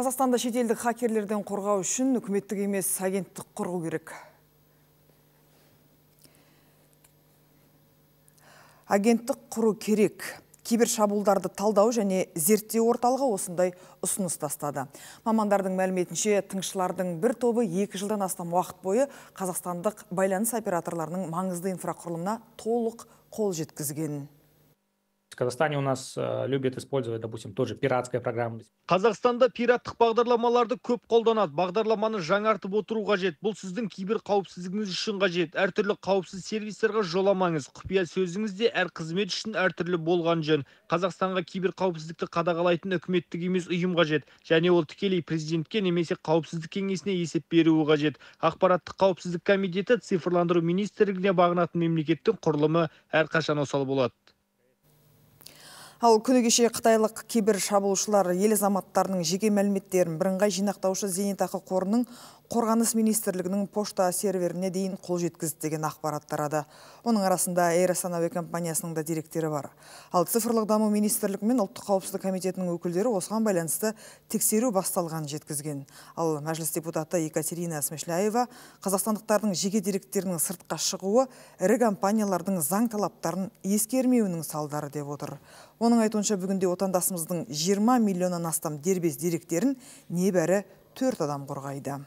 Қазақстанда шетелдік хакерлерден қорғау үшін үкіметтік емес агенттік құру керек. Агенттік құру керек. Кибер шабулдарды талдау және зерттеу орталығы осындай ұсыныс тастады. Мамандардың мәліметінше тыңшылардың бір тобы екі жылдан астам уақыт бойы қазақстандық байланыс операторларының маңызды инфрақұрылымына толық қол жеткізген. Казахстане у нас э, любят использовать, допустим, тоже пиратская программа. Қазақстанда пираттық бағдарламаларды көп қолданады. Бағдарламаны жаңартып отыру қажет. Бұл сіздің кибер қауіпсіздігіңіз үшін қажет. Әртүрлі қауіпсіз сервистерге жоламаңыз. Құпия сөзіңізде әр қызмет үшін әртүрлі болған жөн. Қазақстанға кибер қауіпсіздікті қадағалайтын үкіметтік емес ұйым қажет. Және ол тікелей президентке немесе қауіпсіздік кеңесіне есеп беруі қажет. Ақпараттық қауіпсіздік комитеті цифрландыру министрлігіне бағынатын мемлекеттің құрылымы әрқашан осал болады Ал күні кеше қытайлық кейбір шабуылшылар ел азаматтарының жеке мәліметтерін бірыңғай жинақтаушы зейнетақы қорының қорғаныс министрлігінің пошта серверіне дейін қол жеткізді деген ақпарат тарады. Оның арасында Air Астана әуе компаниясының да деректері бар. Ал цифрлық даму министрлігі мен ұлттық қауіпсіздік комитетінің өкілдері осыған байланысты тексеру басталғанын жеткізген. Ал мәжіліс депутаты Екатерина Смешляева қазақстандықтардың жеке деректерінің сыртқа шығуы ірі компаниялардың заң талаптарын ескермеуінің салдары деп отыр оның айтуынша бүгінде отандасымыздың 20 миллионнан астам дербес деректерін небәрі төрт адам қорғайды